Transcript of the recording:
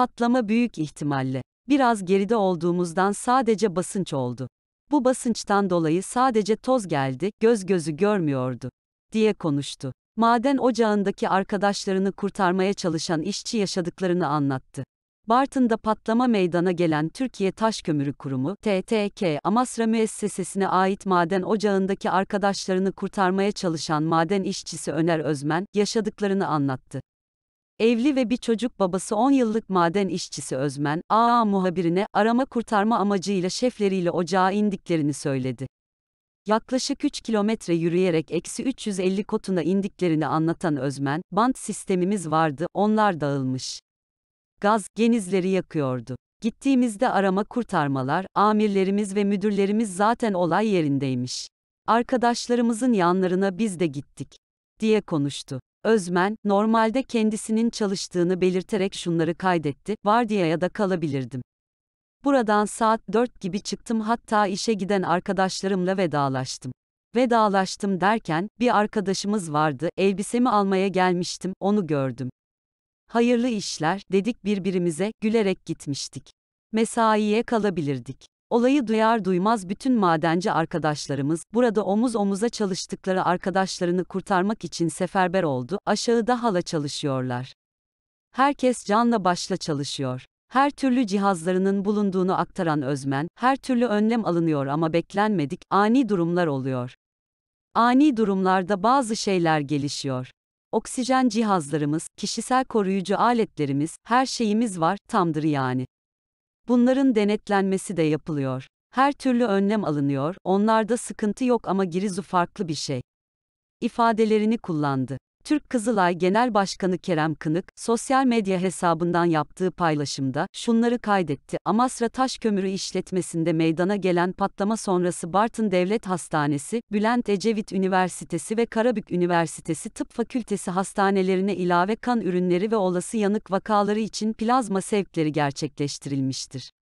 Patlama büyük ihtimalle biraz geride olduğumuzdan sadece basınç oldu. Bu basınçtan dolayı sadece toz geldi, göz gözü görmüyordu diye konuştu. Maden ocağındaki arkadaşlarını kurtarmaya çalışan işçi yaşadıklarını anlattı. Bartın'da patlama meydana gelen Türkiye Taş Kömürü Kurumu, TTK, Amasra müessesesine ait maden ocağındaki arkadaşlarını kurtarmaya çalışan maden işçisi Öner Özmen, yaşadıklarını anlattı. Evli ve bir çocuk babası 10 yıllık maden işçisi Özmen, AA muhabirine arama kurtarma amacıyla şefleriyle ocağa indiklerini söyledi. Yaklaşık 3 kilometre yürüyerek eksi 350 kotuna indiklerini anlatan Özmen, bant sistemimiz vardı, onlar dağılmış. Gaz, genizleri yakıyordu. Gittiğimizde arama kurtarmalar, amirlerimiz ve müdürlerimiz zaten olay yerindeymiş. Arkadaşlarımızın yanlarına biz de gittik, diye konuştu. Özmen, normalde kendisinin çalıştığını belirterek şunları kaydetti, vardiyaya da kalabilirdim. Buradan saat 4 gibi çıktım hatta işe giden arkadaşlarımla vedalaştım. Vedalaştım derken, bir arkadaşımız vardı, elbisemi almaya gelmiştim, onu gördüm. Hayırlı işler, dedik birbirimize, gülerek gitmiştik. Mesaiye kalabilirdik. Olayı duyar duymaz bütün madenci arkadaşlarımız, burada omuz omuza çalıştıkları arkadaşlarını kurtarmak için seferber oldu, aşağıda hala çalışıyorlar. Herkes canla başla çalışıyor. Her türlü cihazlarının bulunduğunu aktaran Özmen, her türlü önlem alınıyor ama beklenmedik, ani durumlar oluyor. Ani durumlarda bazı şeyler gelişiyor. Oksijen cihazlarımız, kişisel koruyucu aletlerimiz, her şeyimiz var, tamdır yani. Bunların denetlenmesi de yapılıyor. Her türlü önlem alınıyor, onlarda sıkıntı yok ama Girizu farklı bir şey. İfadelerini kullandı. Türk Kızılay Genel Başkanı Kerem Kınık, sosyal medya hesabından yaptığı paylaşımda şunları kaydetti. Amasra Taş Kömürü işletmesinde meydana gelen patlama sonrası Bartın Devlet Hastanesi, Bülent Ecevit Üniversitesi ve Karabük Üniversitesi Tıp Fakültesi hastanelerine ilave kan ürünleri ve olası yanık vakaları için plazma sevkleri gerçekleştirilmiştir.